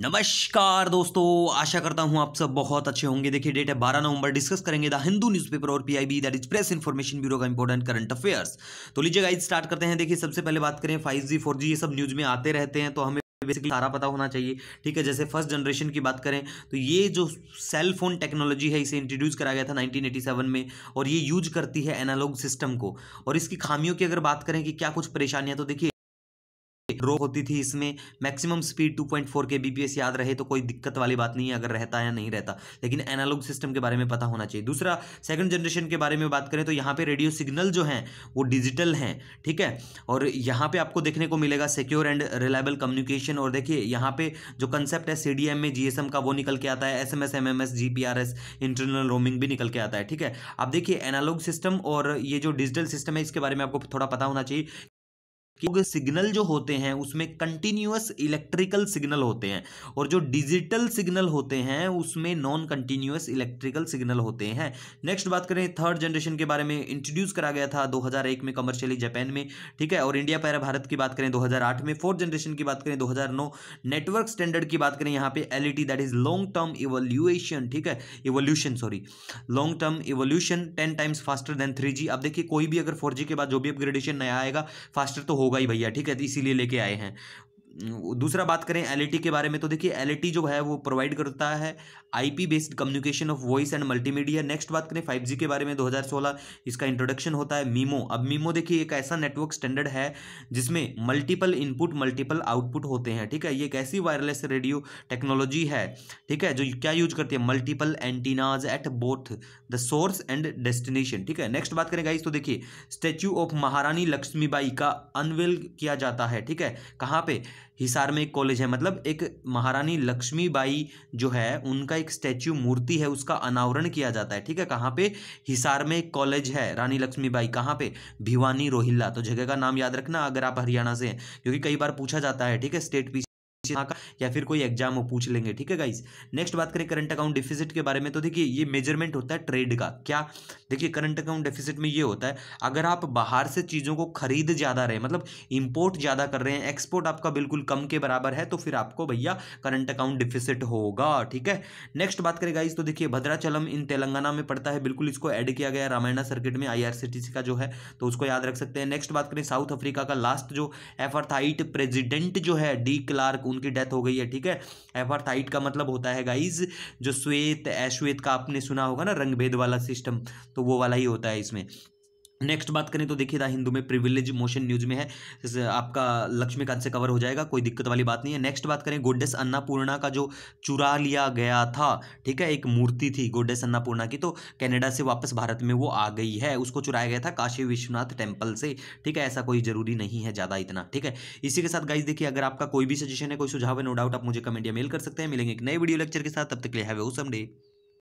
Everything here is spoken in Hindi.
नमस्कार दोस्तों आशा करता हूं आप सब बहुत अच्छे होंगे देखिए डेट है बारह नवंबर डिस्कस करेंगे द हिंदू न्यूज़पेपर और PIB that is press information bureau का इंपॉर्टेंट करंट अफेयर्स तो लीजिए गाइड स्टार्ट करते हैं देखिए सबसे पहले बात करें 5G 4G ये सब न्यूज़ में आते रहते हैं तो हमें बेसिकली सारा पता होना चाहिए ठीक है जैसे फर्स्ट जनरेशन की बात करें तो ये जो सेल फोन टेक्नोलॉजी है इसे इंट्रोड्यूस करा गया था 1987 में और ये यूज करती है एनालॉग सिस्टम को और इसकी खामियों की अगर बात करें कि क्या कुछ परेशानियां तो देखिए रो होती थी इसमें maximum speed 2.4 point K BPS याद रहे तो कोई दिक्कत वाली बात नहीं है अगर रहता या नहीं रहता लेकिन एनालॉग सिस्टम के बारे में पता होना चाहिए दूसरा सेकंड जनरेशन के बारे में बात करें तो यहाँ पे रेडियो सिग्नल जो हैं वो डिजिटल हैं ठीक है और यहाँ पे आपको देखने को मिलेगा सिक्योर एंड रिलायबल कम्युनिकेशन और देखिए यहाँ पे जो कंसेप्ट है सी में जी एस एम का वो निकल के आता है S M S M M S G P R S internal roaming भी निकल के आता है ठीक है आप देखिए एनालॉग सिस्टम और ये जो डिजिटल सिस्टम है इसके बारे में आपको थोड़ा पता होना चाहिए क्योंकि सिग्नल जो होते हैं उसमें कंटिन्यूस इलेक्ट्रिकल सिग्नल होते हैं और जो डिजिटल सिग्नल होते हैं उसमें नॉन कंटिन्यूस इलेक्ट्रिकल सिग्नल होते हैं नेक्स्ट बात करें थर्ड जनरेशन के बारे में इंट्रोड्यूस करा गया था 2001 में कमर्शियली जापान में ठीक है और इंडिया पैरा भारत की बात करें दो में फोर्थ जनरेशन की बात करें दो नेटवर्क स्टैंडर्ड की बात करें यहाँ पे L that is long term evolution ठीक है evolution sorry long term evolution ten times faster than three आप देखिए कोई भी अगर फोर के बाद जो भी अपग्रेडेशन नया आएगा फास्टर तो हो होगा ही भैया ठीक है तो इसीलिए लेके आए हैं दूसरा बात करें एल के बारे में तो देखिए एल जो है वो प्रोवाइड करता है IP based communication of voice and multimedia next बात करें 5G के बारे में 2016 इसका इंट्रोडक्शन होता है मीमो अब मीमो देखिए एक ऐसा नेटवर्क स्टैंडर्ड है जिसमें मल्टीपल इनपुट मल्टीपल आउटपुट होते हैं ठीक है ये एक ऐसी वायरलेस रेडियो टेक्नोलॉजी है ठीक है जो क्या यूज करती है multiple antennas at both the source and destination ठीक है नेक्स्ट बात करें गाइस तो देखिए स्टेच्यू ऑफ महारानी लक्ष्मीबाई का अनवेल किया जाता है ठीक है कहाँ पे हिसार में एक कॉलेज है मतलब एक महारानी लक्ष्मीबाई जो है उनका एक स्टैच्यू मूर्ति है उसका अनावरण किया जाता है ठीक है कहाँ पे हिसार में एक कॉलेज है रानी लक्ष्मीबाई कहाँ पे भिवानी रोहिल्ला तो जगह का नाम याद रखना अगर आप हरियाणा से हैं क्योंकि कई बार पूछा जाता है ठीक है स्टेट पी किसी का या फिर कोई एग्जाम हो पूछ लेंगे ठीक है गाइज नेक्स्ट बात करें करंट अकाउंट डिफिजिट के बारे में तो देखिए ये मेजरमेंट होता है ट्रेड का क्या देखिए करंट अकाउंट डिफिजिट में ये होता है अगर आप बाहर से चीज़ों को खरीद ज़्यादा रहे मतलब इम्पोर्ट ज़्यादा कर रहे हैं एक्सपोर्ट आपका बिल्कुल कम के बराबर है तो फिर आपको भैया करंट अकाउंट डिफिजिट होगा ठीक है नेक्स्ट बात करें गाइज तो देखिए भद्राचलम इन तेलंगाना में पड़ता है बिल्कुल इसको एड किया गया रामायण सर्किट में आई का जो है तो उसको याद रख सकते हैं नेक्स्ट बात करें साउथ अफ्रीका का लास्ट जो एफर्थाइट प्रेजिडेंट जो है डी क्लार्क उनकी डेथ हो गई है ठीक है एफार्थाइट का मतलब होता है गाइज जो श्वेत अश्वेत का आपने सुना होगा ना रंगभेद वाला सिस्टम तो वो वाला ही होता है इसमें नेक्स्ट बात करें तो देखिए द हिंदू में प्रिविलेज मोशन न्यूज में है आपका लक्ष्मीकांत से कवर हो जाएगा कोई दिक्कत वाली बात नहीं है नेक्स्ट बात करें गोडेस अन्नापूर्णा का जो चुरा लिया गया था ठीक है एक मूर्ति थी गोडेस अन्नापूर्णा की तो कनाडा से वापस भारत में वो आ गई है उसको चुराया गया था काशी विश्वनाथ टेम्पल से ठीक है ऐसा कोई जरूरी नहीं है ज़्यादा इतना ठीक है इसी के साथ गाइज देखिए अगर आपका कोई भी सजेशन है कोई सुझाव है नो डाउट आप मुझे कमेंट या मेल कर सकते हैं मिलेंगे एक नए वीडियो लेक्चर के साथ तब तक के लिए हैव सम डे